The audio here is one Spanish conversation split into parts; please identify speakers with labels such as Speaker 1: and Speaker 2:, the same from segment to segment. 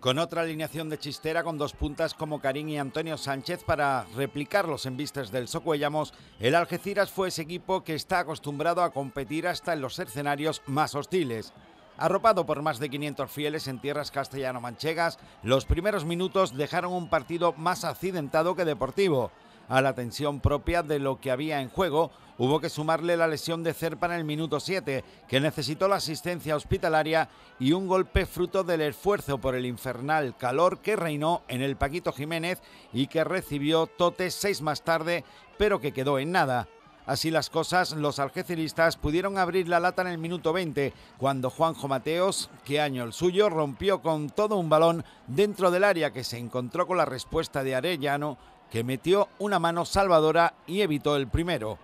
Speaker 1: con otra alineación de chistera con dos puntas como Karim y Antonio Sánchez para replicar los embistes del Socuellamos, el Algeciras fue ese equipo que está acostumbrado a competir hasta en los escenarios más hostiles. Arropado por más de 500 fieles en tierras castellano-manchegas, los primeros minutos dejaron un partido más accidentado que deportivo a la tensión propia de lo que había en juego, hubo que sumarle la lesión de Cerpa en el minuto 7, que necesitó la asistencia hospitalaria y un golpe fruto del esfuerzo por el infernal calor que reinó en el Paquito Jiménez y que recibió totes seis más tarde, pero que quedó en nada. Así las cosas, los algeciristas pudieron abrir la lata en el minuto 20, cuando Juanjo Mateos, que año el suyo, rompió con todo un balón dentro del área que se encontró con la respuesta de Arellano que metió una mano salvadora y evitó el primero.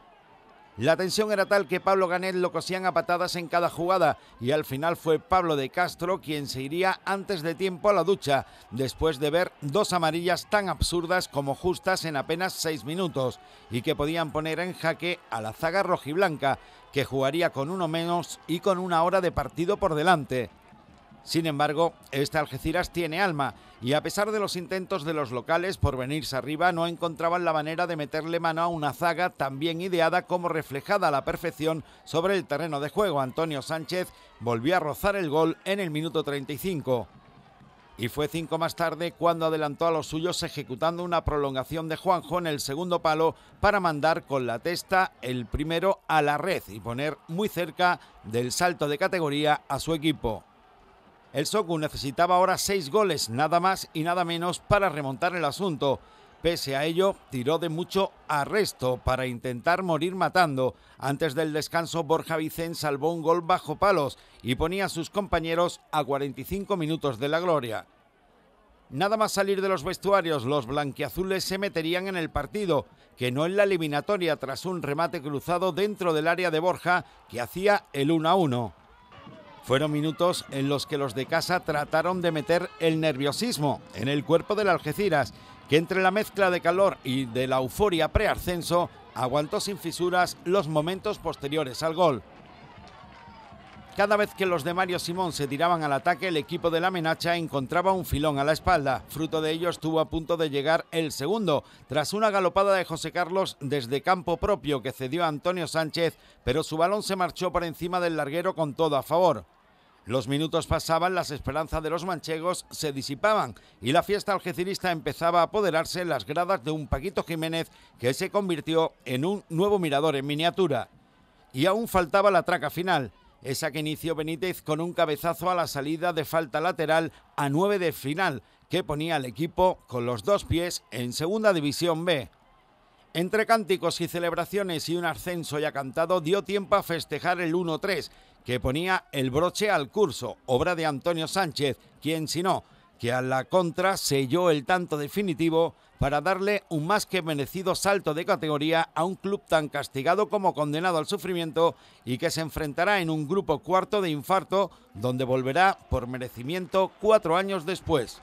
Speaker 1: La tensión era tal que Pablo Ganet lo cosían a patadas en cada jugada y al final fue Pablo de Castro quien se iría antes de tiempo a la ducha, después de ver dos amarillas tan absurdas como justas en apenas seis minutos y que podían poner en jaque a la zaga rojiblanca, que jugaría con uno menos y con una hora de partido por delante. Sin embargo, este Algeciras tiene alma y a pesar de los intentos de los locales por venirse arriba, no encontraban la manera de meterle mano a una zaga tan bien ideada como reflejada a la perfección sobre el terreno de juego. Antonio Sánchez volvió a rozar el gol en el minuto 35. Y fue cinco más tarde cuando adelantó a los suyos ejecutando una prolongación de Juanjo en el segundo palo para mandar con la testa el primero a la red y poner muy cerca del salto de categoría a su equipo. El Soku necesitaba ahora seis goles, nada más y nada menos, para remontar el asunto. Pese a ello, tiró de mucho arresto para intentar morir matando. Antes del descanso, Borja Vicent salvó un gol bajo palos y ponía a sus compañeros a 45 minutos de la gloria. Nada más salir de los vestuarios, los blanquiazules se meterían en el partido, que no en la eliminatoria tras un remate cruzado dentro del área de Borja que hacía el 1 a 1. Fueron minutos en los que los de casa trataron de meter el nerviosismo en el cuerpo del Algeciras, que entre la mezcla de calor y de la euforia pre-ascenso, aguantó sin fisuras los momentos posteriores al gol. Cada vez que los de Mario Simón se tiraban al ataque, el equipo de la Menacha encontraba un filón a la espalda. Fruto de ello estuvo a punto de llegar el segundo, tras una galopada de José Carlos desde campo propio que cedió a Antonio Sánchez, pero su balón se marchó por encima del larguero con todo a favor. Los minutos pasaban, las esperanzas de los manchegos se disipaban y la fiesta algecirista empezaba a apoderarse en las gradas de un Paquito Jiménez que se convirtió en un nuevo mirador en miniatura. Y aún faltaba la traca final, esa que inició Benítez con un cabezazo a la salida de falta lateral a 9 de final, que ponía al equipo con los dos pies en Segunda División B. Entre cánticos y celebraciones y un ascenso ya cantado dio tiempo a festejar el 1-3 que ponía el broche al curso, obra de Antonio Sánchez, quien si no, que a la contra selló el tanto definitivo para darle un más que merecido salto de categoría a un club tan castigado como condenado al sufrimiento y que se enfrentará en un grupo cuarto de infarto donde volverá por merecimiento cuatro años después.